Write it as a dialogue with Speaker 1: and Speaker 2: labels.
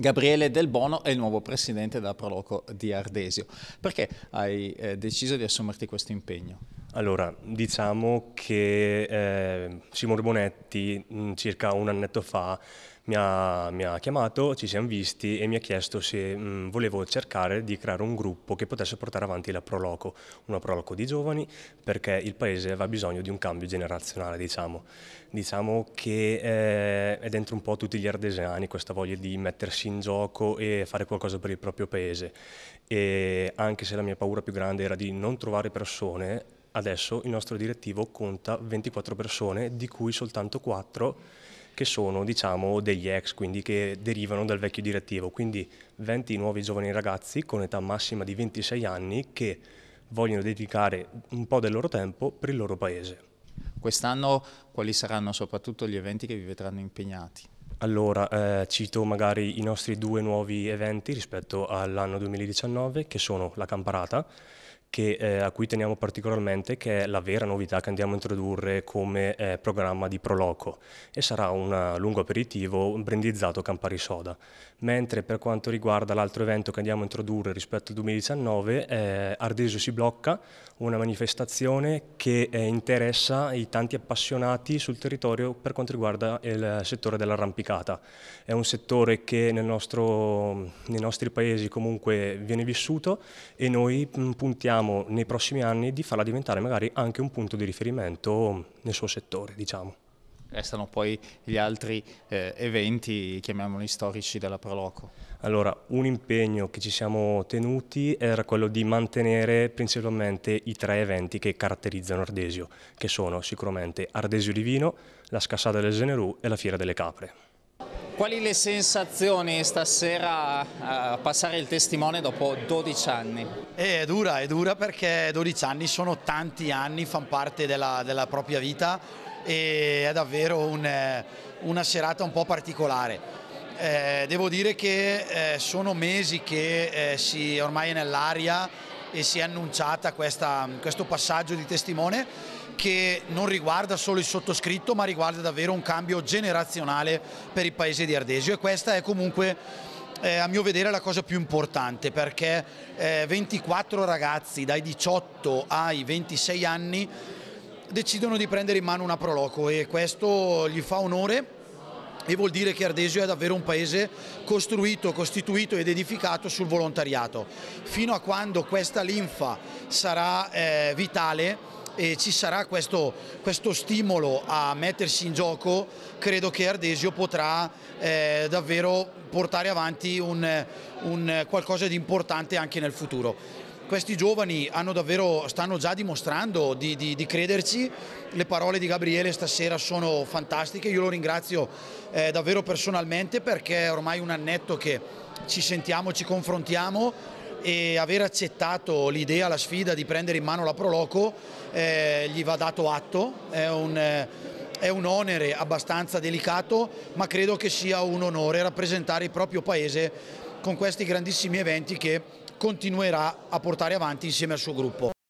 Speaker 1: Gabriele Del Bono è il nuovo presidente della Proloco di Ardesio. Perché hai eh, deciso di assumerti questo impegno? Allora, diciamo che eh, Simone Bonetti mh, mm, circa un annetto fa mi ha, mi ha, chiamato, ci siamo visti e mi ha chiesto se mh, mm, volevo cercare di creare un gruppo che potesse portare avanti la Proloco, una Proloco di giovani, perché il paese aveva bisogno di un cambio generazionale, diciamo. Diciamo che eh, è dentro un po' tutti gli ardeseani questa voglia di mettersi in gioco e fare qualcosa per il proprio paese. E anche se la mia paura più grande era di non trovare persone, adesso il nostro direttivo conta 24 persone, di cui soltanto 4 che sono diciamo, degli ex, quindi che derivano dal vecchio direttivo, quindi 20 nuovi giovani ragazzi con età massima di 26 anni che vogliono dedicare un po' del loro tempo per il loro paese. Quest'anno quali saranno soprattutto gli eventi che vi vedranno impegnati? Allora, eh, cito magari i nostri due nuovi eventi rispetto all'anno 2019 che sono la Camparata che, eh, a cui teniamo particolarmente, che è la vera novità che andiamo a introdurre come eh, programma di Proloco e sarà un eh, lungo aperitivo brandizzato Campari Soda. Mentre per quanto riguarda l'altro evento che andiamo a introdurre rispetto al 2019, eh, Ardesio si blocca, una manifestazione che eh, interessa i tanti appassionati sul territorio per quanto riguarda il settore dell'arrampicata. È un settore che nel nostro, nei nostri paesi comunque viene vissuto e noi puntiamo cerchiamo nei prossimi anni di farla diventare magari anche un punto di riferimento nel suo settore, diciamo. Restano poi gli altri eh, eventi, chiamiamoli storici, della Proloco. Allora, un impegno che ci siamo tenuti era quello di mantenere principalmente i tre eventi che caratterizzano Ardesio, che sono sicuramente Ardesio di Vino, la Scassata del Generù e la Fiera delle Capre.
Speaker 2: Quali le sensazioni stasera eh, a passare il testimone dopo 12 anni? Eh, è dura, è dura perché 12 anni sono tanti anni, fanno parte della, della propria vita e è davvero un, eh, una serata un po' particolare. Eh, devo dire che eh, sono mesi che eh, si, ormai è nell'aria e si è annunciata questa, questo passaggio di testimone che non riguarda solo il sottoscritto ma riguarda davvero un cambio generazionale per il paese di Ardesio e questa è comunque eh, a mio vedere la cosa più importante perché eh, 24 ragazzi dai 18 ai 26 anni decidono di prendere in mano una Proloco e questo gli fa onore e vuol dire che Ardesio è davvero un paese costruito, costituito ed edificato sul volontariato. Fino a quando questa linfa sarà eh, vitale e ci sarà questo, questo, stimolo a mettersi in gioco, credo che Ardesio potrà eh, davvero portare avanti un, un qualcosa di importante anche nel futuro questi giovani davvero, stanno già dimostrando di, di, di, crederci, le parole di Gabriele stasera sono fantastiche, io lo ringrazio eh, davvero personalmente perché è ormai un annetto che ci sentiamo, ci confrontiamo e aver accettato l'idea, la sfida di prendere in mano la Proloco eh, gli va dato atto, è un, eh, è un, onere abbastanza delicato ma credo che sia un onore rappresentare il proprio paese con questi grandissimi eventi che continuerà a portare avanti insieme al suo gruppo.